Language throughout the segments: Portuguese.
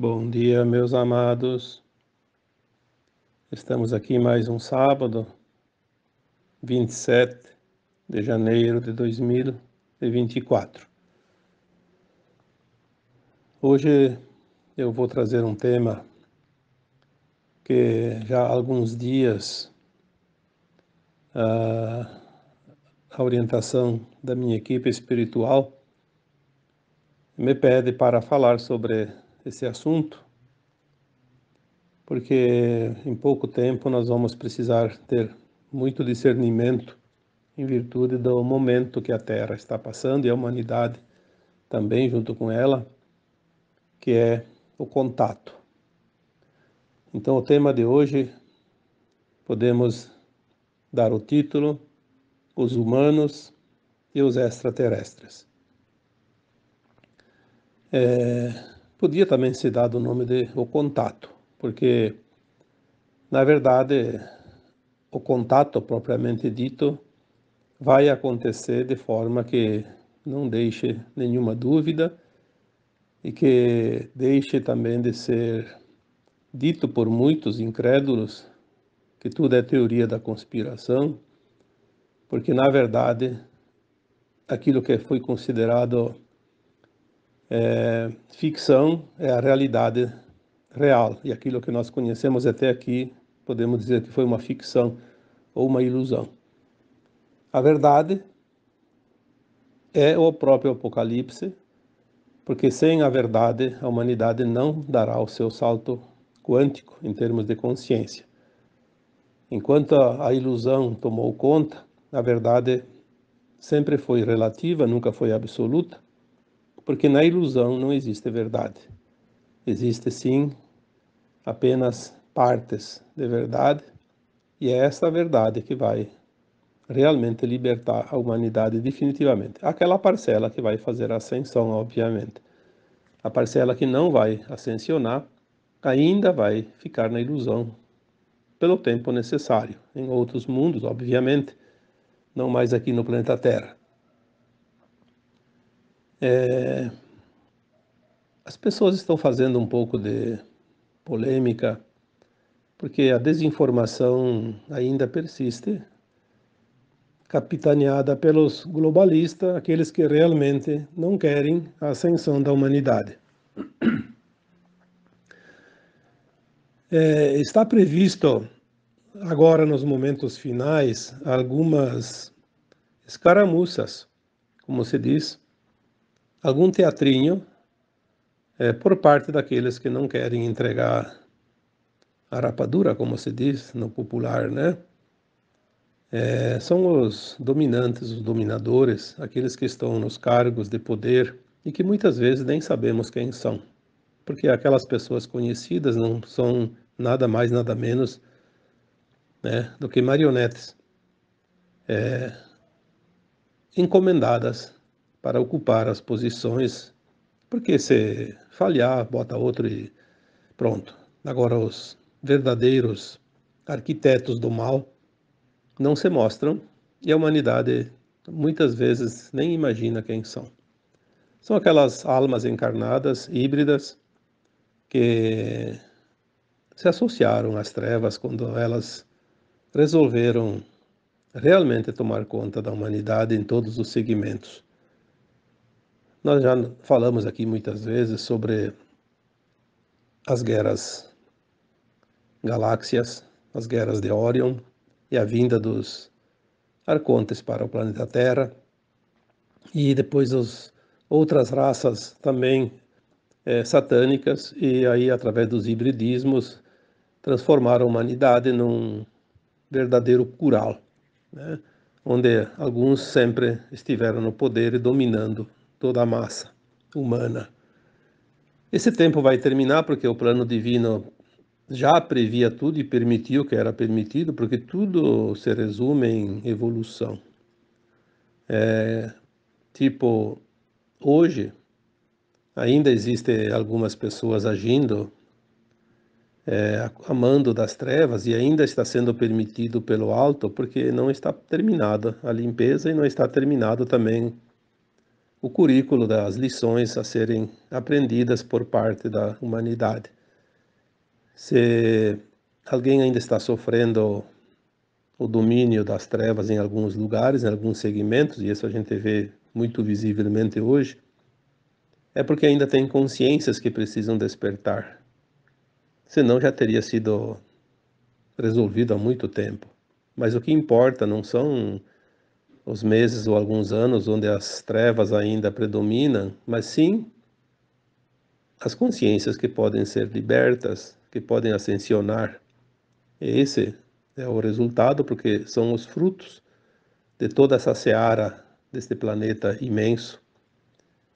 Bom dia, meus amados. Estamos aqui mais um sábado, 27 de janeiro de 2024. Hoje eu vou trazer um tema que já há alguns dias ah, a, orientação da minha equipe espiritual me pede para falar sobre esse assunto, porque em pouco tempo nós vamos precisar ter muito discernimento em virtude do momento que a Terra está passando e a humanidade também junto com ela, que é o contato. Então o tema de hoje podemos dar o título Os humanos e os extraterrestres. É, Podia também ser dado o nome de o contato, porque, na verdade, o contato propriamente dito vai acontecer de forma que não deixe nenhuma dúvida e que deixe também de ser dito por muitos incrédulos que tudo é teoria da conspiração, porque na verdade aquilo que foi considerado é, ficção é a realidade real. E aquilo que nós conhecemos até aqui, podemos dizer que foi uma ficção ou uma ilusão. A verdade é o próprio Apocalipse, porque sem a verdade a humanidade não dará o seu salto quântico em termos de consciência. Enquanto a, ilusão tomou conta, a verdade sempre foi relativa, nunca foi absoluta porque na ilusão não existe verdade. Existe sim apenas partes de verdade, e é essa verdade que vai realmente libertar a humanidade definitivamente. Aquela parcela que vai fazer a ascensão, obviamente. A parcela que não vai ascensionar ainda vai ficar na ilusão pelo tempo necessário, em outros mundos, obviamente, não mais aqui no planeta Terra. É, as pessoas estão fazendo um pouco de polêmica porque a desinformação ainda persiste, capitaneada pelos globalistas, aqueles que realmente não querem a ascensão da humanidade. É, está previsto agora nos momentos finais algumas escaramuças, como se diz, algum teatrinho é, por parte daqueles que não querem entregar a rapadura, como se diz no popular, né? É, são os dominantes, os dominadores, aqueles que estão nos cargos de poder e que muitas vezes nem sabemos quem são, porque aquelas pessoas conhecidas não são nada mais, nada menos né, do que marionetes é, encomendadas para ocupar as posições, porque se falhar, bota outro e pronto. Agora, os verdadeiros arquitetos do mal não se mostram e a humanidade muitas vezes nem imagina quem são. São aquelas almas encarnadas, híbridas, que se associaram às trevas quando elas resolveram realmente tomar conta da humanidade em todos os segmentos. Nós já falamos aqui muitas vezes sobre as guerras galáxias, as guerras de Orion e a vinda dos arcontes para o planeta Terra e depois as outras raças também é, satânicas e aí através dos hibridismos transformaram a humanidade num verdadeiro cural, né? onde alguns sempre estiveram no poder e dominando toda a massa humana. Esse tempo vai terminar porque o plano divino já previa tudo e permitiu o que era permitido, porque tudo se resume em evolução. É, tipo, hoje ainda existem algumas pessoas agindo, é, amando das trevas e ainda está sendo permitido pelo alto, porque não está terminada a limpeza e não está terminado também o currículo das lições a serem aprendidas por parte da humanidade. Se alguém ainda está sofrendo o domínio das trevas em alguns lugares, em alguns segmentos, e isso a gente vê muito visivelmente hoje, é porque ainda tem consciências que precisam despertar. Senão já teria sido resolvido há muito tempo. Mas o que importa não são os meses ou alguns anos onde as trevas ainda predominam, mas sim as consciências que podem ser libertas, que podem ascensionar. Esse é o resultado, porque são os frutos de toda essa seara deste planeta imenso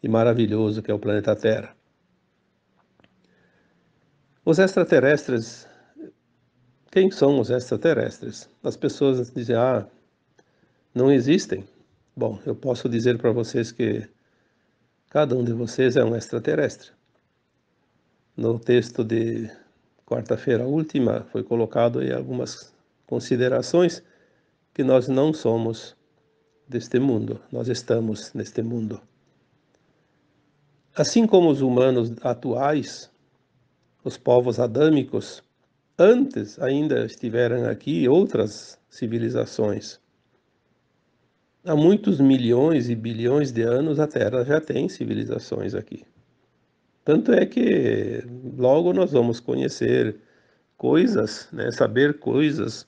e maravilhoso que é o planeta Terra. Os extraterrestres, quem são os extraterrestres? As pessoas dizem, ah, não existem. Bom, eu posso dizer para vocês que cada um de vocês é um extraterrestre. No texto de quarta-feira última foi colocado aí algumas considerações que nós não somos deste mundo, nós estamos neste mundo. Assim como os humanos atuais, os povos adâmicos, antes ainda estiveram aqui outras civilizações Há muitos milhões e bilhões de anos a Terra já tem civilizações aqui. Tanto é que logo nós vamos conhecer coisas, né, saber coisas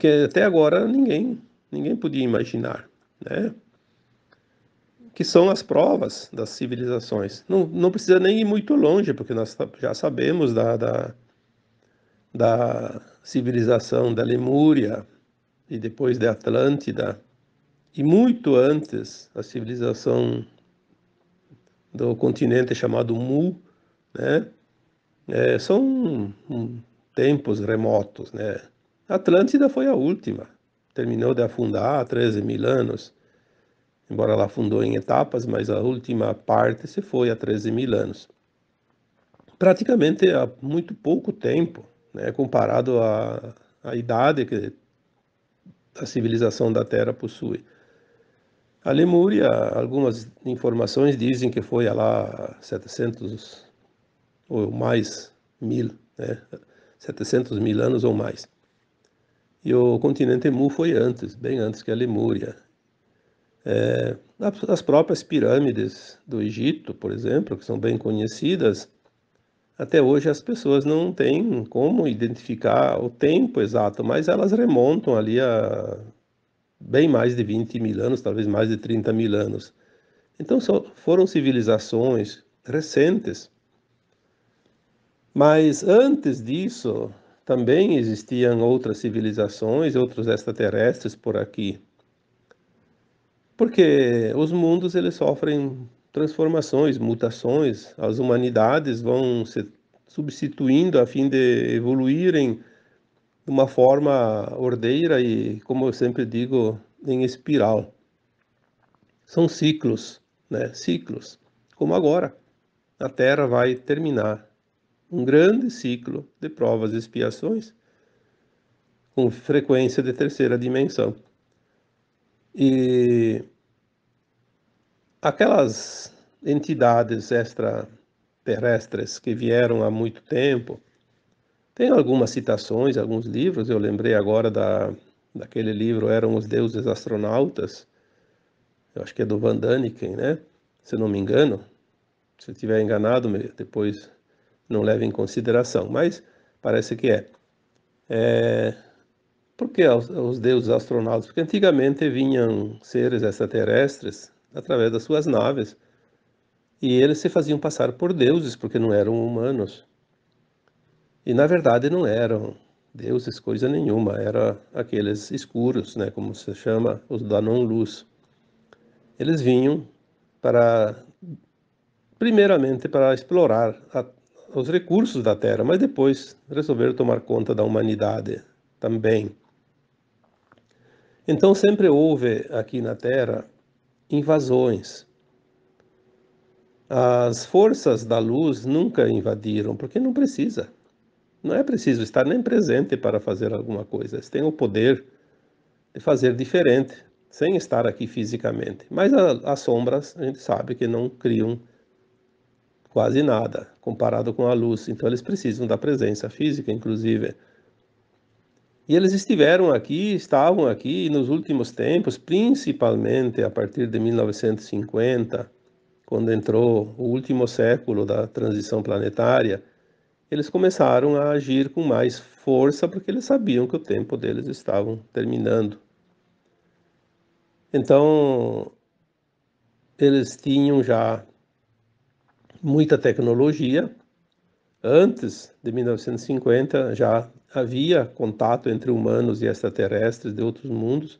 que até agora ninguém, ninguém podia imaginar, né? Que são as provas das civilizações. Não, não precisa nem ir muito longe, porque nós já sabemos da, da, da civilização da Lemúria, e depois da Atlântida, e muito antes, a civilização do continente chamado Mu, né? É, são tempos remotos, né? Atlântida foi a última, terminou de afundar há 13 mil anos, embora ela afundou em etapas, mas a última parte se foi há 13 mil anos. Praticamente há muito pouco tempo, né? Comparado à, à idade que a civilização da Terra possui. A Lemúria, algumas informações dizem que foi lá 700 ou mais mil, né? 700 mil anos ou mais. E o continente Mu foi antes, bem antes que a Lemúria. É, as próprias pirâmides do Egito, por exemplo, que são bem conhecidas, até hoje as pessoas não têm como identificar o tempo exato, mas elas remontam ali a bem mais de 20 mil anos, talvez mais de 30 mil anos. Então foram civilizações recentes. Mas antes disso, também existiam outras civilizações, outros extraterrestres por aqui. Porque os mundos eles sofrem transformações, mutações, as humanidades vão se substituindo a fim de evoluírem de uma forma ordeira e, como eu sempre digo, em espiral. São ciclos, né? Ciclos. Como agora, a Terra vai terminar um grande ciclo de provas e expiações com frequência de terceira dimensão. E aquelas entidades extraterrestres que vieram há muito tempo. Tem algumas citações, alguns livros, eu lembrei agora da, daquele livro Eram os Deuses Astronautas, eu acho que é do Van Daniken, né? Se não me engano, se eu estiver enganado, depois não leve em consideração, mas parece que é. é... Por que os, os deuses astronautas? Porque antigamente vinham seres extraterrestres através das suas naves, e eles se faziam passar por deuses porque não eram humanos. E na verdade não eram deuses coisa nenhuma, era aqueles escuros, né, como se chama, os da não luz. Eles vinham para primeiramente para explorar a, os recursos da terra, mas depois resolveram tomar conta da humanidade também. Então sempre houve aqui na terra invasões as forças da luz nunca invadiram, porque não precisa. Não é preciso estar nem presente para fazer alguma coisa. Eles têm o poder de fazer diferente, sem estar aqui fisicamente. Mas a, as sombras, a gente sabe que não criam quase nada comparado com a luz. Então eles precisam da presença física, inclusive. E eles estiveram aqui, estavam aqui, e nos últimos tempos, principalmente a partir de 1950, quando entrou o último século da transição planetária, eles começaram a agir com mais força porque eles sabiam que o tempo deles estava terminando. Então, eles tinham já muita tecnologia. Antes de 1950 já havia contato entre humanos e extraterrestres de outros mundos.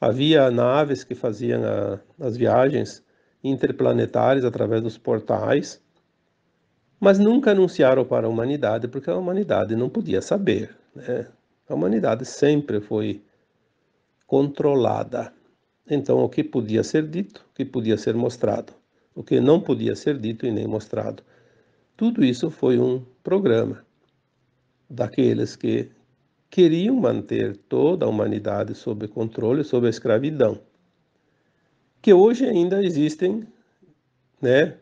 Havia naves que faziam a, as viagens interplanetários através dos portais, mas nunca anunciaram para a humanidade, porque a humanidade não podia saber. Né? A humanidade sempre foi controlada. Então, o que podia ser dito, o que podia ser mostrado, o que não podia ser dito e nem mostrado. Tudo isso foi um programa daqueles que queriam manter toda a humanidade sob controle, sob a escravidão que hoje ainda existem, né,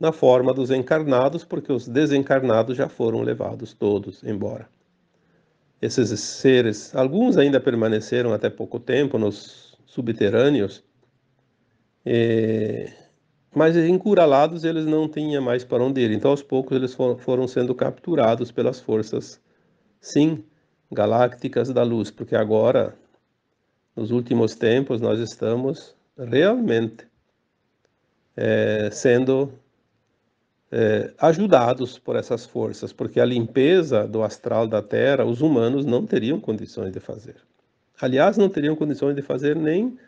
na forma dos encarnados, porque os desencarnados já foram levados todos embora. Esses seres, alguns ainda permaneceram até pouco tempo nos subterrâneos, e, é, mas encurralados eles não tinham mais para onde ir. Então, aos poucos, eles foram sendo capturados pelas forças, sim, galácticas da luz, porque agora, nos últimos tempos, nós estamos realmente é, sendo é, ajudados por essas forças, porque a limpeza do astral da Terra os humanos não teriam condições de fazer. Aliás, não teriam condições de fazer nem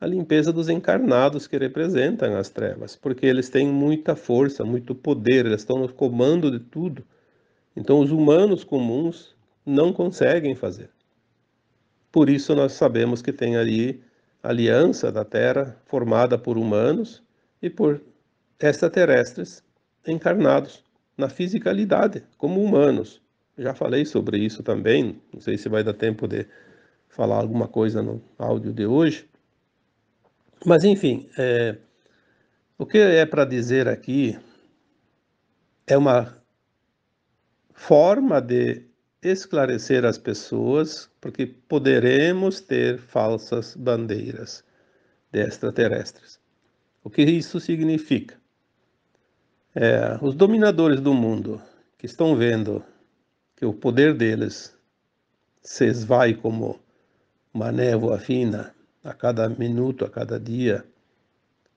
a limpeza dos encarnados que representam as trevas, porque eles têm muita força, muito poder, eles estão no comando de tudo. Então, os humanos comuns não conseguem fazer. Por isso, nós sabemos que tem ali aliança da Terra formada por humanos e por extraterrestres encarnados na fisicalidade, como humanos. Já falei sobre isso também, não sei se vai dar tempo de falar alguma coisa no áudio de hoje. Mas, enfim, é, o que é para dizer aqui é uma forma de esclarecer as pessoas, porque poderemos ter falsas bandeiras de extraterrestres. O que isso significa? É, os dominadores do mundo que estão vendo que o poder deles se esvai como uma névoa fina a cada minuto, a cada dia,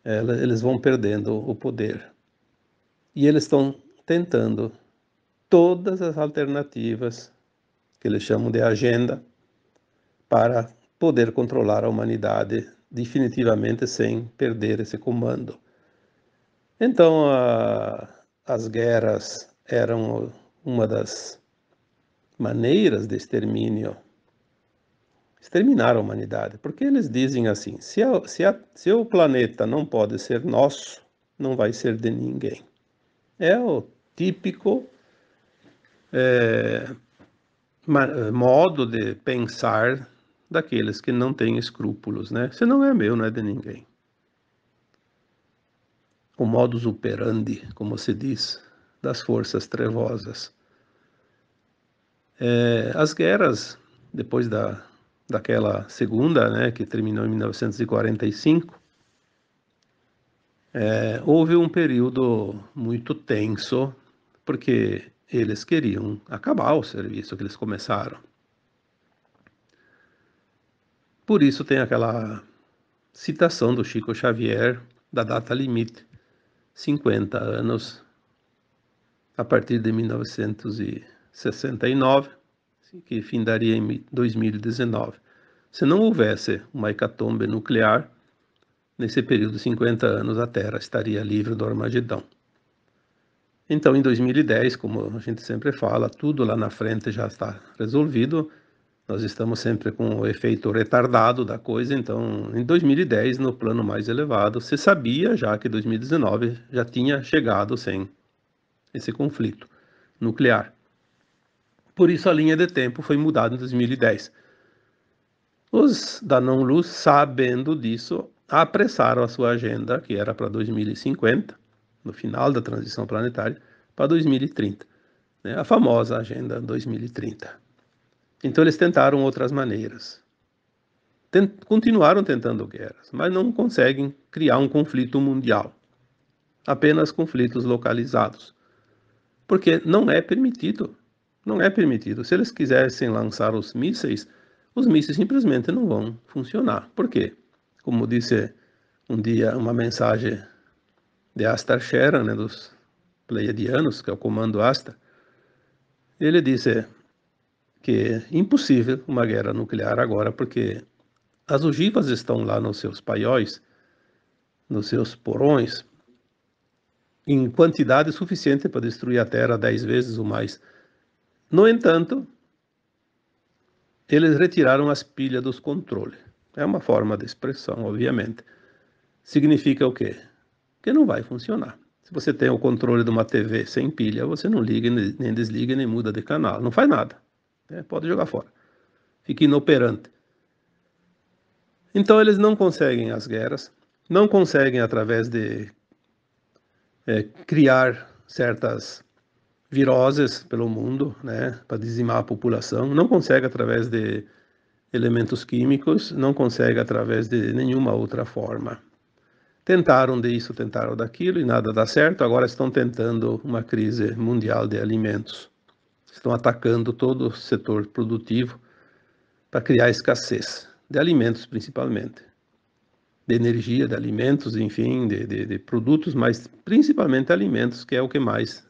é, eles vão perdendo o poder. E eles estão tentando todas as alternativas que eles chamam de agenda para poder controlar a humanidade definitivamente sem perder esse comando. Então, a, as guerras eram uma das maneiras de extermínio exterminar a humanidade, porque eles dizem assim: se, a, se, a, se o planeta não pode ser nosso, não vai ser de ninguém. É o típico é, é, modo de pensar daqueles que não têm escrúpulos, né? Se não é meu, não é de ninguém. O modus operandi, como se diz, das forças trevosas. É, as guerras, depois da, daquela segunda, né, que terminou em 1945, é, houve um período muito tenso, porque eles queriam acabar o serviço que eles começaram. Por isso tem aquela citação do Chico Xavier da data limite, 50 anos a partir de 1969, que findaria em 2019. Se não houvesse uma hecatombe nuclear, nesse período de 50 anos a Terra estaria livre do Armagedão. Então, em 2010, como a gente sempre fala, tudo lá na frente já está resolvido. Nós estamos sempre com o efeito retardado da coisa. Então, em 2010, no plano mais elevado, se sabia já que 2019 já tinha chegado sem esse conflito nuclear. Por isso, a linha de tempo foi mudada em 2010. Os da não-luz, sabendo disso, apressaram a sua agenda, que era para 2050, no final da transição planetária, para 2030, né? a famosa Agenda 2030. Então eles tentaram outras maneiras. Tent continuaram tentando guerras, mas não conseguem criar um conflito mundial. Apenas conflitos localizados. Porque não é permitido. Não é permitido. Se eles quisessem lançar os mísseis, os mísseis simplesmente não vão funcionar. Por quê? Como disse um dia uma mensagem de Astar Shera, né, dos pleiadianos, que é o comando Asta, ele diz que é impossível uma guerra nuclear agora, porque as ogivas estão lá nos seus paióis, nos seus porões, em quantidade suficiente para destruir a Terra dez vezes ou mais. No entanto, eles retiraram as pilhas dos controles. É uma forma de expressão, obviamente. Significa o quê? porque não vai funcionar. Se você tem o controle de uma TV sem pilha, você não liga, nem desliga, nem muda de canal, não faz nada. Né? Pode jogar fora. Fica inoperante. Então eles não conseguem as guerras, não conseguem através de é, criar certas viroses pelo mundo, né, para dizimar a população, não consegue através de elementos químicos, não consegue através de nenhuma outra forma. Tentaram disso, tentaram daquilo e nada dá certo. Agora estão tentando uma crise mundial de alimentos. Estão atacando todo o setor produtivo para criar escassez de alimentos, principalmente, de energia, de alimentos, enfim, de, de, de produtos, mas principalmente alimentos, que é o que mais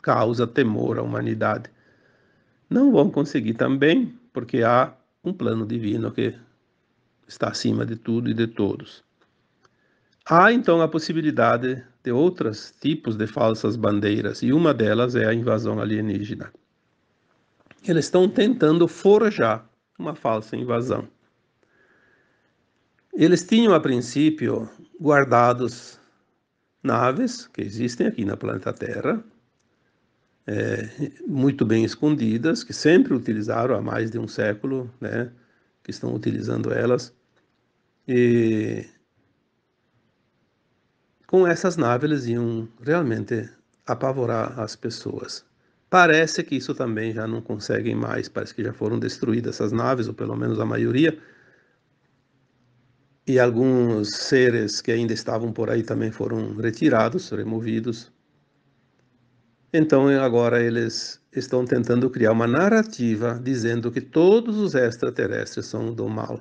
causa temor à humanidade. Não vão conseguir também, porque há um plano divino que está acima de tudo e de todos. Há então a possibilidade de outros tipos de falsas bandeiras, e uma delas é a invasão alienígena. Eles estão tentando forjar uma falsa invasão. Eles tinham a princípio guardados naves que existem aqui na planeta Terra, é, muito bem escondidas, que sempre utilizaram há mais de um século, né, que estão utilizando elas. E com essas naves eles iam realmente apavorar as pessoas. Parece que isso também já não conseguem mais, parece que já foram destruídas essas naves, ou pelo menos a maioria. E alguns seres que ainda estavam por aí também foram retirados, removidos. Então agora eles estão tentando criar uma narrativa dizendo que todos os extraterrestres são do mal.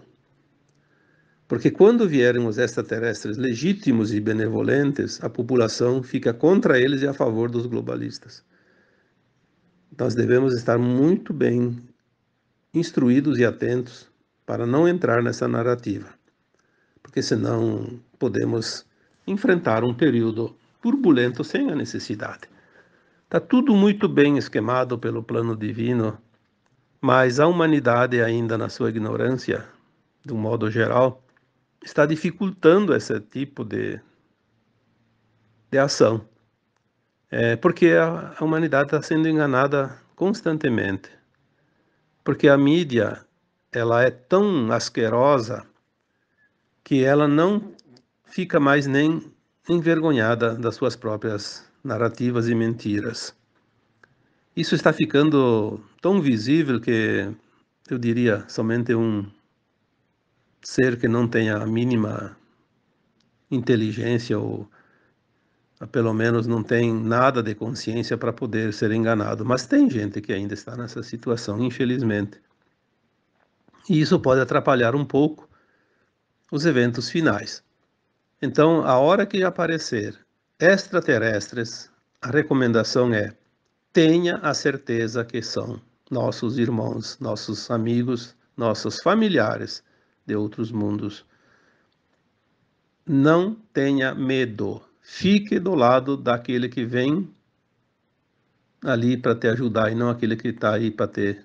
Porque quando vierem os extraterrestres legítimos e benevolentes, a população fica contra eles e a favor dos globalistas. Nós devemos estar muito bem instruídos e atentos para não entrar nessa narrativa, porque senão podemos enfrentar um período turbulento sem a necessidade. Está tudo muito bem esquemado pelo plano divino, mas a humanidade, ainda na sua ignorância, de um modo geral, está dificultando esse tipo de, de ação. É porque a, a humanidade está sendo enganada constantemente. Porque a mídia ela é tão asquerosa que ela não fica mais nem envergonhada das suas próprias narrativas e mentiras. Isso está ficando tão visível que eu diria somente um ser que não tenha a mínima inteligência ou ah, pelo menos não tem nada de consciência para poder ser enganado. Mas tem gente que ainda está nessa situação, infelizmente. E isso pode atrapalhar um pouco os eventos finais. Então, a hora que aparecer extraterrestres, a recomendação é: tenha a certeza que são nossos irmãos, nossos amigos, nossos familiares de outros mundos. Não tenha medo. Fique do lado daquele que vem ali para te ajudar e não aquele que está aí para te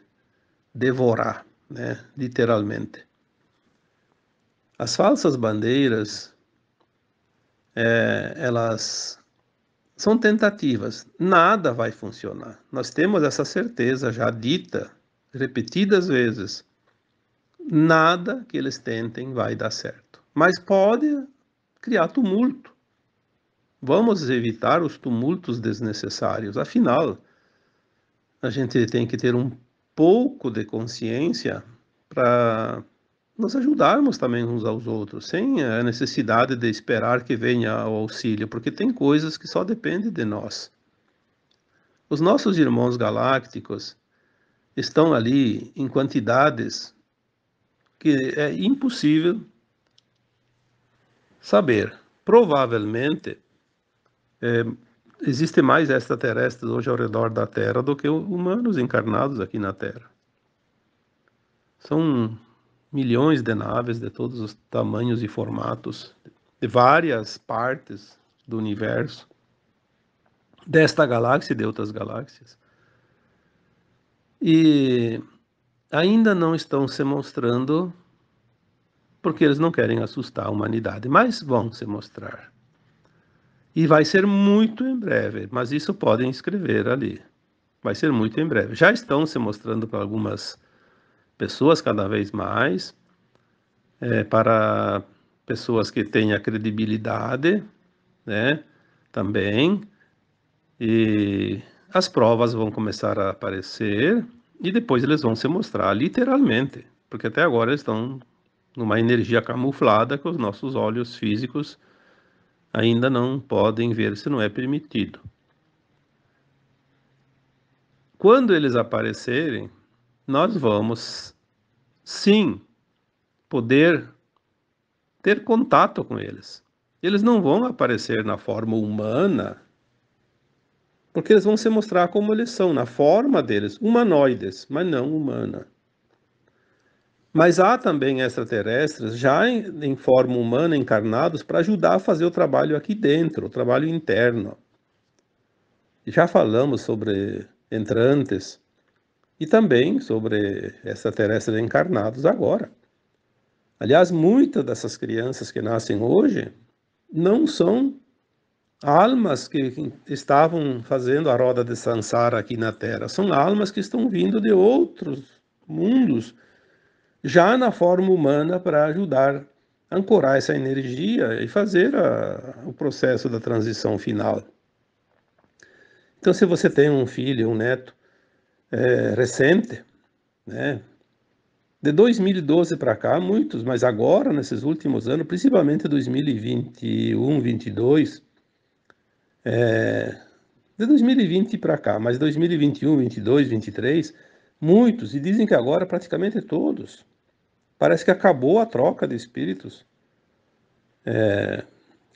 devorar, né? literalmente. As falsas bandeiras, é, elas são tentativas, nada vai funcionar. Nós temos essa certeza já dita repetidas vezes nada que eles tentem vai dar certo. Mas pode criar tumulto. Vamos evitar os tumultos desnecessários. Afinal, a gente tem que ter um pouco de consciência para nos ajudarmos também uns aos outros, sem a necessidade de esperar que venha o auxílio, porque tem coisas que só dependem de nós. Os nossos irmãos galácticos estão ali em quantidades que é impossível saber. Provavelmente é, existe mais extraterrestres hoje ao redor da Terra do que humanos encarnados aqui na Terra. São milhões de naves de todos os tamanhos e formatos, de várias partes do universo, desta galáxia e de outras galáxias. E ainda não estão se mostrando porque eles não querem assustar a humanidade, mas vão se mostrar. E vai ser muito em breve, mas isso podem escrever ali. Vai ser muito em breve. Já estão se mostrando para algumas pessoas cada vez mais, é, para pessoas que têm a credibilidade, né, também. E as provas vão começar a aparecer, e depois eles vão se mostrar literalmente, porque até agora eles estão numa energia camuflada que os nossos olhos físicos ainda não podem ver se não é permitido. Quando eles aparecerem, nós vamos sim poder ter contato com eles. Eles não vão aparecer na forma humana porque eles vão se mostrar como eles são, na forma deles, humanoides, mas não humana. Mas há também extraterrestres, já em, em forma humana, encarnados, para ajudar a fazer o trabalho aqui dentro, o trabalho interno. Já falamos sobre entrantes e também sobre extraterrestres encarnados agora. Aliás, muitas dessas crianças que nascem hoje não são almas que estavam fazendo a roda de Sansara aqui na Terra. São almas que estão vindo de outros mundos, já na forma humana, para ajudar a ancorar essa energia e fazer a, o processo da transição final. Então, se você tem um filho, um neto é, recente, né? De 2012 para cá, muitos, mas agora, nesses últimos anos, principalmente 2021, 2022, é, de 2020 para cá, mas 2021, 22, 23, muitos, e dizem que agora praticamente todos. Parece que acabou a troca de espíritos. É,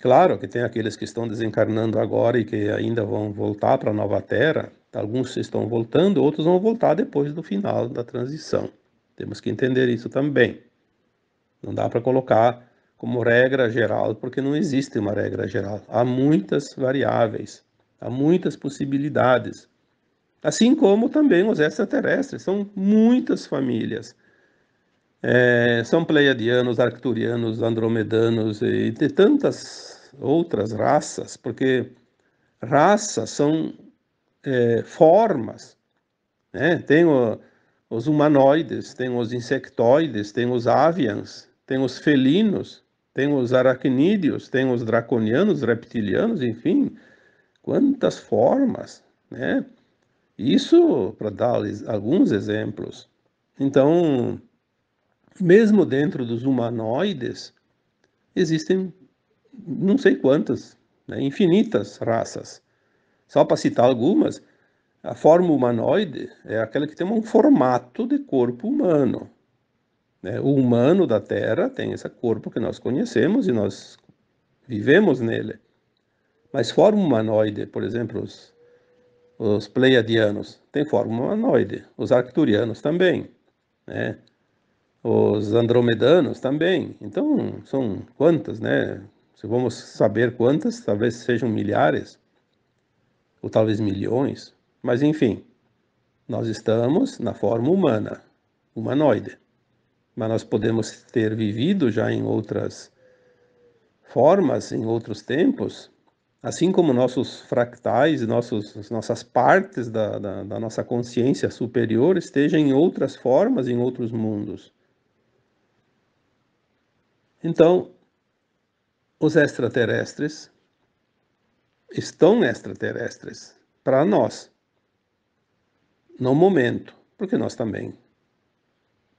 claro que tem aqueles que estão desencarnando agora e que ainda vão voltar para a nova terra. Alguns estão voltando, outros vão voltar depois do final da transição. Temos que entender isso também. Não dá para colocar como regra geral, porque não existe uma regra geral. Há muitas variáveis, há muitas possibilidades. Assim como também os extraterrestres, são muitas famílias. É, são pleiadianos, arcturianos, andromedanos e de tantas outras raças, porque raças são é, formas. Né? Tem o, os humanoides, tem os insectoides, tem os avians, tem os felinos, tem os aracnídeos, tem os draconianos, reptilianos, enfim, quantas formas, né? Isso para dar alguns exemplos. Então, mesmo dentro dos humanoides, existem não sei quantas, né, infinitas raças. Só para citar algumas, a forma humanoide é aquela que tem um formato de corpo humano. Né? O humano da Terra tem esse corpo que nós conhecemos e nós vivemos nele. Mas forma humanoide, por exemplo, os, os pleiadianos têm forma humanoide, os arcturianos também, né? os andromedanos também. Então, são quantas, né? Se vamos saber quantas, talvez sejam milhares, ou talvez milhões, mas enfim, nós estamos na forma humana, humanoide mas nós podemos ter vivido já em outras formas, em outros tempos, assim como nossos fractais, nossos, nossas partes da, da, da nossa consciência superior estejam em outras formas, em outros mundos. Então, os extraterrestres estão extraterrestres para nós, no momento, porque nós também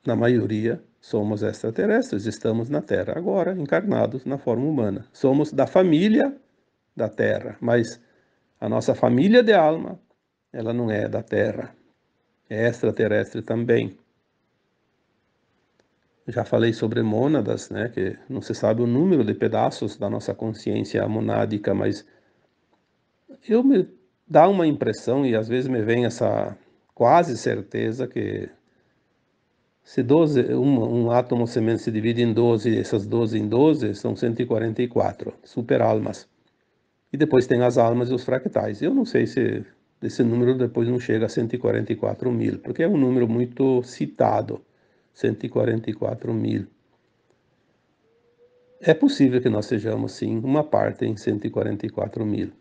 na maioria, somos extraterrestres, estamos na Terra agora, encarnados na forma humana. Somos da família da Terra, mas a nossa família de alma, ela não é da Terra, é extraterrestre também. Já falei sobre mônadas, né, que não se sabe o número de pedaços da nossa consciência monádica, mas eu me dá uma impressão e às vezes me vem essa quase certeza que se 12, um, um átomo semente se divide em 12, essas 12 em 12 são 144 superalmas. E depois tem as almas e os fractais. Eu não sei se esse número depois não chega a 144 mil, porque é um número muito citado, 144 mil. É possível que nós sejamos, sim, uma parte em 144 mil.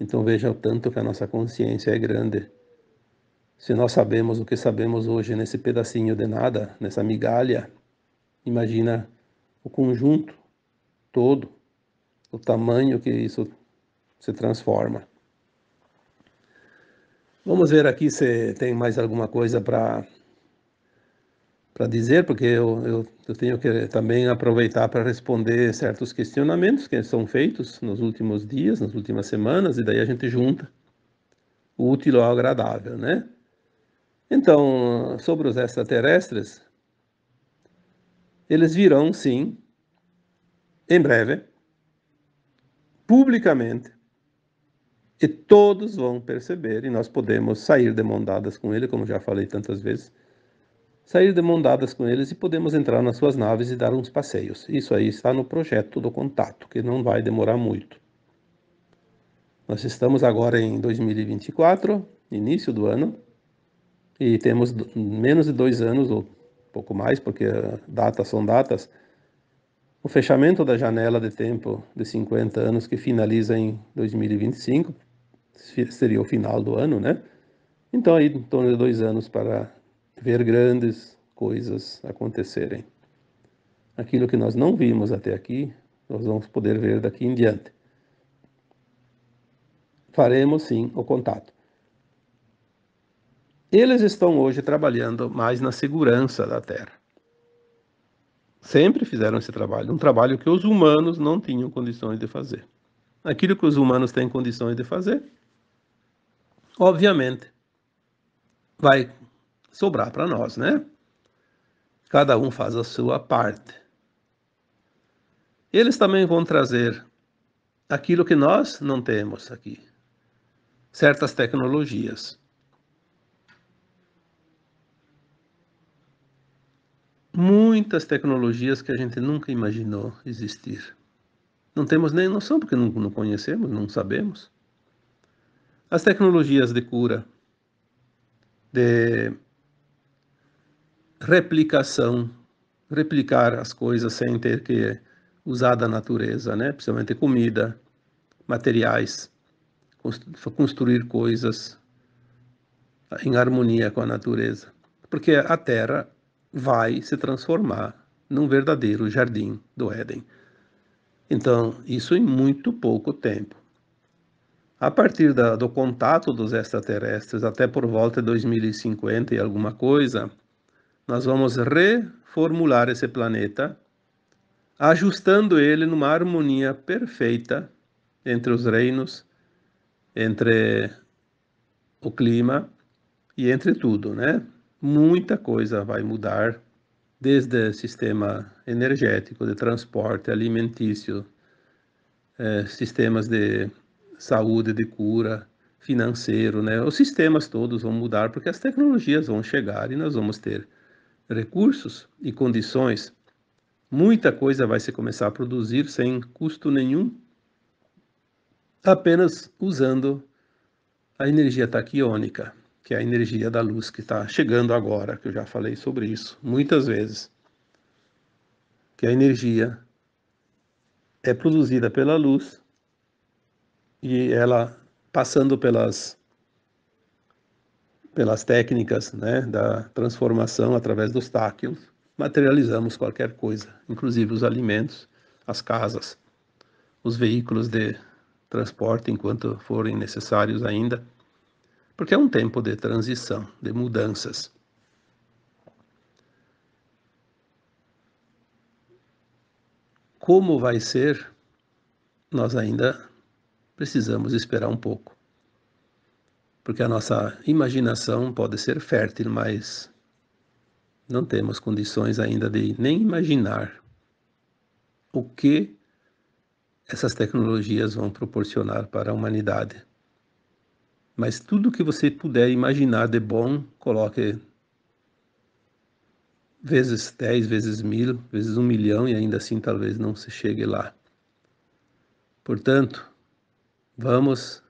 Então veja o tanto que a nossa consciência é grande se nós sabemos o que sabemos hoje nesse pedacinho de nada, nessa migalha, imagina o conjunto todo, o tamanho que isso se transforma. Vamos ver aqui se tem mais alguma coisa para para dizer, porque eu, eu, eu, tenho que também aproveitar para responder certos questionamentos que são feitos nos últimos dias, nas últimas semanas, e daí a gente junta o útil ao agradável, né? Então, sobre os extraterrestres, eles virão sim, em breve, publicamente, e todos vão perceber, e nós podemos sair de com ele, como já falei tantas vezes, sair de com eles e podemos entrar nas suas naves e dar uns passeios. Isso aí está no projeto do contato, que não vai demorar muito. Nós estamos agora em 2024, início do ano, e temos menos de dois anos, ou pouco mais, porque ah, datas são datas, o fechamento da janela de tempo de 50 anos que finaliza em 2025, seria o final do ano, né? Então, aí, em torno de dois anos para ver grandes coisas acontecerem. Aquilo que nós não vimos até aqui, nós vamos poder ver daqui em diante. Faremos sim o contato. Eles estão hoje trabalhando mais na segurança da terra. Sempre fizeram esse trabalho, um trabalho que os humanos não tinham condições de fazer. Aquilo que os humanos têm condições de fazer, obviamente, vai sobrar para nós, né? Cada um faz a sua parte. Eles também vão trazer aquilo que nós não temos aqui, certas tecnologias muitas tecnologias que a gente nunca imaginou existir. Não temos nem noção, porque não, não conhecemos, não sabemos. As tecnologias de cura, de replicação, replicar as coisas sem ter que usar da natureza, né? principalmente comida, materiais, construir coisas em harmonia com a natureza. Porque a Terra vai se transformar num verdadeiro jardim do Éden. Então, isso em muito pouco tempo. A partir da, do contato dos extraterrestres, até por volta de 2050 e alguma coisa, nós vamos reformular esse planeta, ajustando ele numa harmonia perfeita entre os reinos, entre o clima e entre tudo, né? muita coisa vai mudar, desde sistema energético, de transporte, alimentício, eh, sistemas de saúde, de cura, financeiro, né? Os sistemas todos vão mudar porque as tecnologias vão chegar e nós vamos ter recursos e condições. Muita coisa vai se começar a produzir sem custo nenhum, apenas usando a energia taquiônica que é a energia da luz que está chegando agora, que eu já falei sobre isso muitas vezes. Que a energia é produzida pela luz e ela passando pelas pelas técnicas né, da transformação através dos táquios materializamos qualquer coisa, inclusive os alimentos, as casas, os veículos de transporte enquanto forem necessários ainda porque é um tempo de transição, de mudanças. Como vai ser, nós ainda precisamos esperar um pouco. Porque a nossa imaginação pode ser fértil, mas não temos condições ainda de nem imaginar o que essas tecnologias vão proporcionar para a humanidade. Mas tudo que você puder imaginar de bom, coloque vezes 10, vezes mil, vezes um milhão e ainda assim talvez não se chegue lá. Portanto, vamos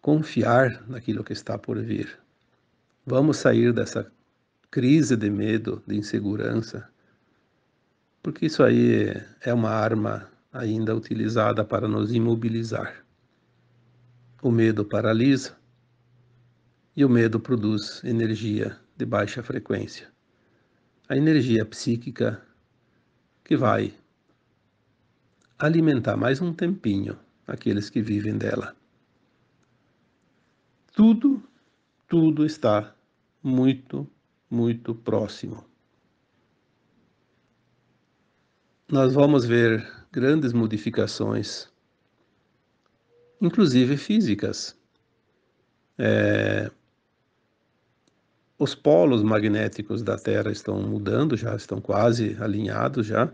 confiar naquilo que está por vir. Vamos sair dessa crise de medo, de insegurança, porque isso aí é uma arma ainda utilizada para nos imobilizar. O medo paralisa e o medo produz energia de baixa frequência. A energia psíquica que vai alimentar mais um tempinho aqueles que vivem dela. Tudo, tudo está muito, muito próximo. Nós vamos ver grandes modificações inclusive físicas. É, os polos magnéticos da Terra estão mudando, já estão quase alinhados já.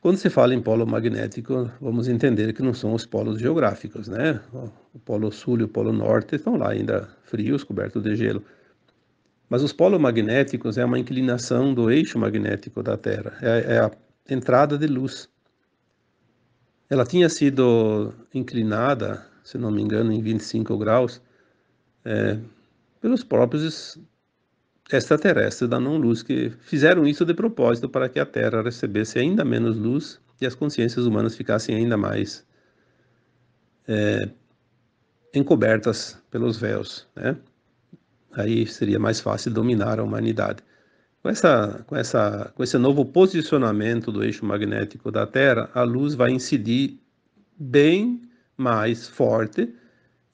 Quando se fala em polo magnético, vamos entender que não são os polos geográficos, né? O polo sul e o polo norte estão lá ainda frios, cobertos de gelo. Mas os polos magnéticos é uma inclinação do eixo magnético da Terra, é, é a entrada de luz ela tinha sido inclinada, se não me engano, em 25 graus é, pelos próprios extraterrestres da não-luz que fizeram isso de propósito para que a Terra recebesse ainda menos luz e as consciências humanas ficassem ainda mais é, encobertas pelos véus, né? Aí seria mais fácil dominar a humanidade. Com, essa, com, essa, com esse novo posicionamento do eixo magnético da Terra, a luz vai incidir bem mais forte,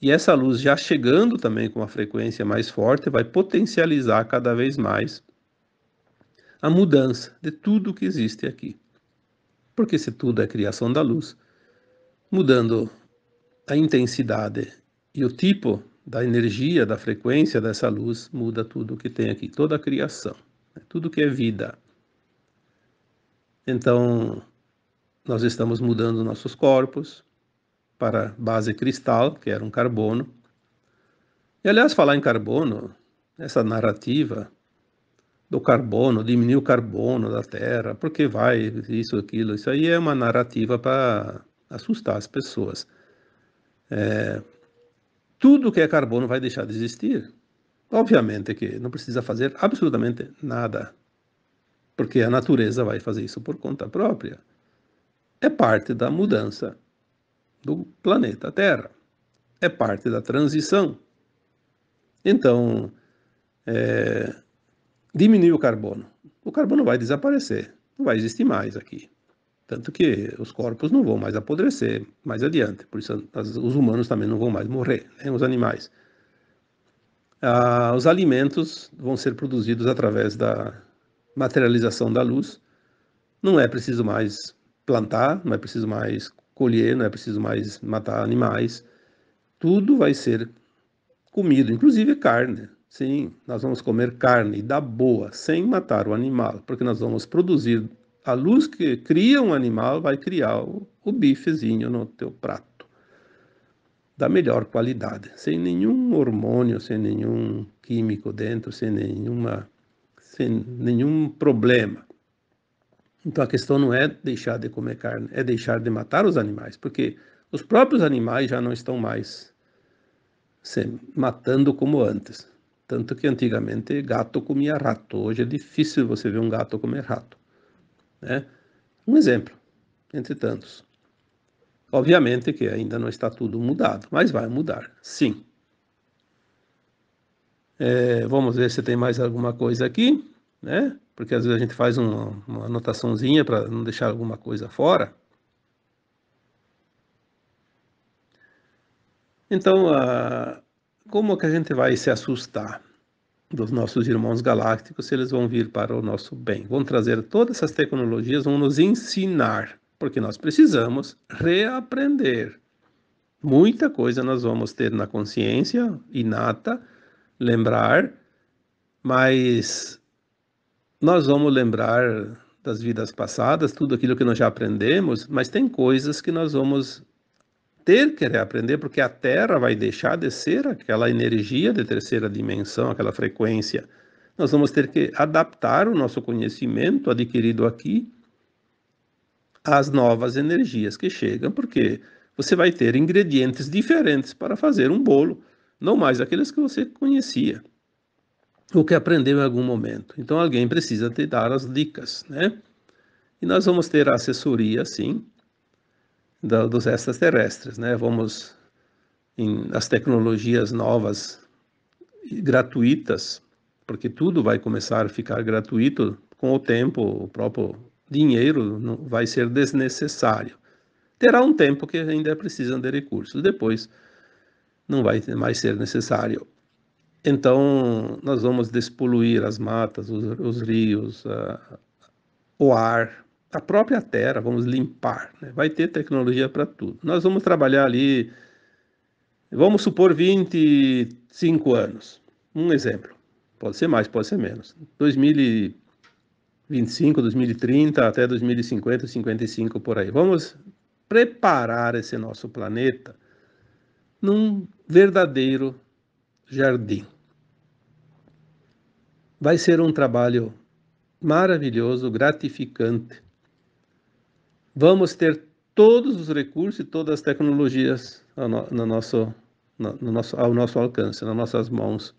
e essa luz já chegando também com uma frequência mais forte, vai potencializar cada vez mais a mudança de tudo que existe aqui. Porque se tudo é criação da luz, mudando a intensidade e o tipo da energia, da frequência dessa luz, muda tudo o que tem aqui, toda a criação. É tudo que é vida. Então, nós estamos mudando nossos corpos para base cristal, que era um carbono. E, aliás, falar em carbono, essa narrativa do carbono, diminuir o carbono da Terra, porque vai isso, aquilo, isso aí é uma narrativa para assustar as pessoas. É, tudo que é carbono vai deixar de existir. Obviamente que não precisa fazer absolutamente nada, porque a natureza vai fazer isso por conta própria. É parte da mudança do planeta Terra, é parte da transição. Então, é, diminuir o carbono. O carbono vai desaparecer, não vai existir mais aqui. Tanto que os corpos não vão mais apodrecer mais adiante, por isso os humanos também não vão mais morrer, nem os animais. Ah, os alimentos vão ser produzidos através da materialização da luz. Não é preciso mais plantar, não é preciso mais colher, não é preciso mais matar animais. Tudo vai ser comido, inclusive carne. Sim, nós vamos comer carne da boa, sem matar o animal, porque nós vamos produzir a luz que cria um animal, vai criar o, o bifezinho no teu prato da melhor qualidade, sem nenhum hormônio, sem nenhum químico dentro, sem nenhuma sem nenhum problema. Então a questão não é deixar de comer carne, é deixar de matar os animais, porque os próprios animais já não estão mais se matando como antes. Tanto que antigamente gato comia rato, hoje é difícil você ver um gato comer rato, né? Um exemplo entre tantos. Obviamente que ainda não está tudo mudado, mas vai mudar, sim. É, vamos ver se tem mais alguma coisa aqui, né? Porque às vezes a gente faz uma, uma anotaçãozinha para não deixar alguma coisa fora. Então, a, como é que a gente vai se assustar dos nossos irmãos galácticos se eles vão vir para o nosso bem? Vão trazer todas essas tecnologias, vão nos ensinar porque nós precisamos reaprender. Muita coisa nós vamos ter na consciência inata, lembrar, mas nós vamos lembrar das vidas passadas, tudo aquilo que nós já aprendemos, mas tem coisas que nós vamos ter que reaprender, porque a Terra vai deixar de ser aquela energia de terceira dimensão, aquela frequência. Nós vamos ter que adaptar o nosso conhecimento adquirido aqui as novas energias que chegam, porque você vai ter ingredientes diferentes para fazer um bolo, não mais aqueles que você conhecia ou que aprendeu em algum momento. Então alguém precisa te dar as dicas, né? E nós vamos ter a assessoria, sim, da, dos extraterrestres, né? Vamos em as tecnologias novas gratuitas, porque tudo vai começar a ficar gratuito com o tempo, o próprio dinheiro vai ser desnecessário. Terá um tempo que ainda é precisam de recursos, depois não vai mais ser necessário. Então, nós vamos despoluir as matas, os, os rios, o ar, a própria terra, vamos limpar. Né? Vai ter tecnologia para tudo. Nós vamos trabalhar ali, vamos supor, 25 anos. Um exemplo. Pode ser mais, pode ser menos. 2000 25, 2030 até 2050, 55 por aí. Vamos preparar esse nosso planeta num verdadeiro jardim. Vai ser um trabalho maravilhoso, gratificante. Vamos ter todos os recursos e todas as tecnologias ao, no, no nosso, no, no, nosso, ao nosso alcance, nas nossas mãos.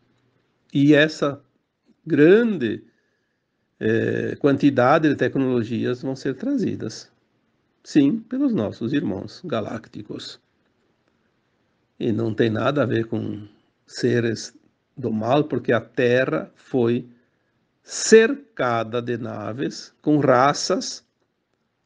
E essa grande é, quantidade de tecnologias vão ser trazidas, sim, pelos nossos irmãos galácticos. E não tem nada a ver com seres do mal, porque a Terra foi cercada de naves com raças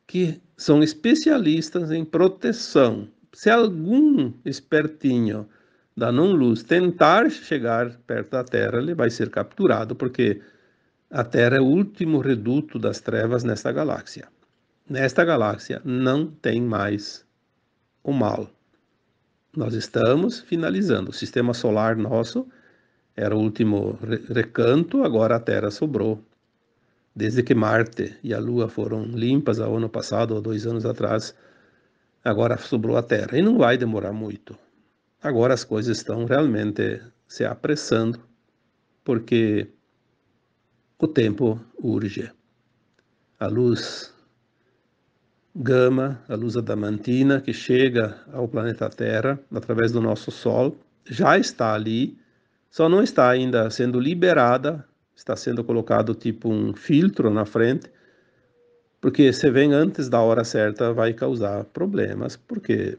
que são especialistas em proteção. Se algum espertinho da não-luz tentar chegar perto da Terra, ele vai ser capturado, porque a Terra é o último reduto das trevas nesta galáxia. Nesta galáxia não tem mais o mal. Nós estamos finalizando. O sistema solar nosso era o último recanto, agora a Terra sobrou. Desde que Marte e a Lua foram limpas ao ano passado, ou dois anos atrás, agora sobrou a Terra. E não vai demorar muito. Agora as coisas estão realmente se apressando, porque o tempo urge. A luz gama, a luz adamantina que chega ao planeta Terra através do nosso Sol, já está ali, só não está ainda sendo liberada, está sendo colocado tipo um filtro na frente, porque se vem antes da hora certa vai causar problemas, porque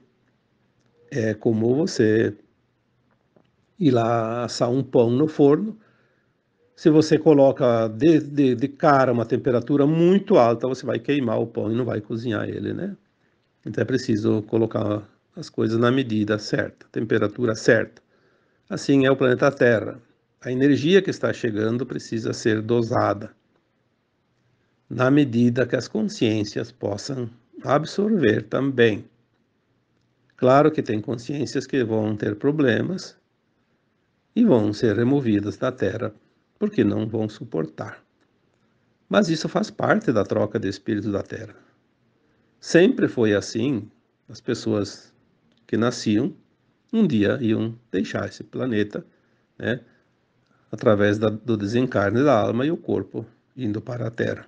é como você ir lá assar um pão no forno se você coloca de, de, de, cara uma temperatura muito alta, você vai queimar o pão e não vai cozinhar ele, né? Então é preciso colocar as coisas na medida certa, temperatura certa. Assim é o planeta Terra. A energia que está chegando precisa ser dosada na medida que as consciências possam absorver também. Claro que tem consciências que vão ter problemas e vão ser removidas da Terra porque não vão suportar. Mas isso faz parte da troca de espíritos da terra. Sempre foi assim, as pessoas que nasciam um dia iam deixar esse planeta, né, através da, do desencarne da alma e o corpo indo para a terra.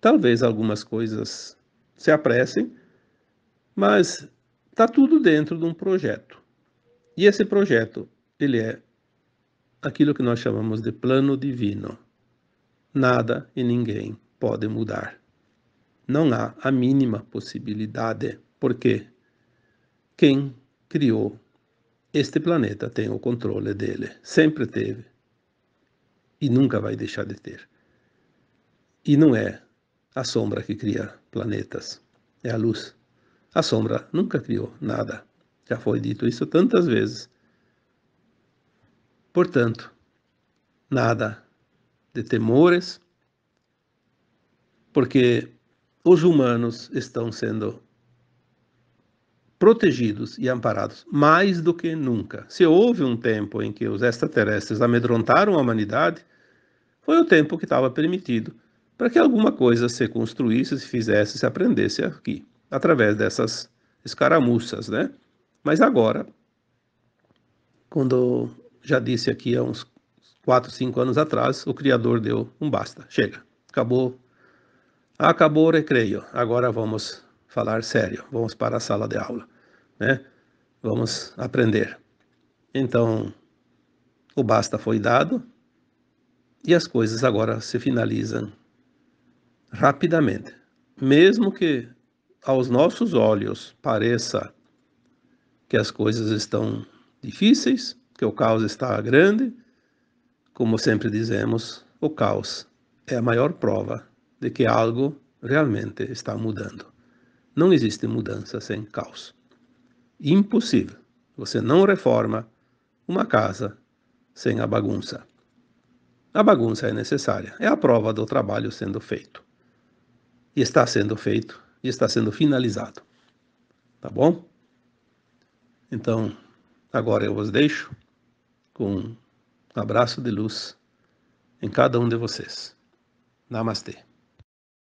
Talvez algumas coisas se apressem, mas está tudo dentro de um projeto. E esse projeto, ele é aquilo que nós chamamos de plano divino. Nada e ninguém pode mudar. Não há a mínima possibilidade, porque quem criou este planeta tem o controle dele, sempre teve e nunca vai deixar de ter. E não é a sombra que cria planetas, é a luz. A sombra nunca criou nada. Já foi dito isso tantas vezes. Portanto, nada de temores, porque os humanos estão sendo protegidos e amparados mais do que nunca. Se houve um tempo em que os extraterrestres amedrontaram a humanidade, foi o tempo que estava permitido para que alguma coisa se construísse, se fizesse, se aprendesse aqui, através dessas escaramuças, né? Mas agora, quando já disse aqui há uns 4, 5 anos atrás, o Criador deu um basta. Chega, acabou. Acabou o recreio. Agora vamos falar sério. Vamos para a sala de aula, né? Vamos aprender. Então, o basta foi dado e as coisas agora se finalizam rapidamente. Mesmo que aos nossos olhos pareça que as coisas estão difíceis, que o caos está grande, como sempre dizemos, o caos é a maior prova de que algo realmente está mudando. Não existe mudança sem caos. Impossível. Você não reforma uma casa sem a bagunça. A bagunça é necessária, é a prova do trabalho sendo feito. E está sendo feito, e está sendo finalizado. Tá bom? Então, agora eu vos deixo um abraço de luz em cada um de vocês. Namastê.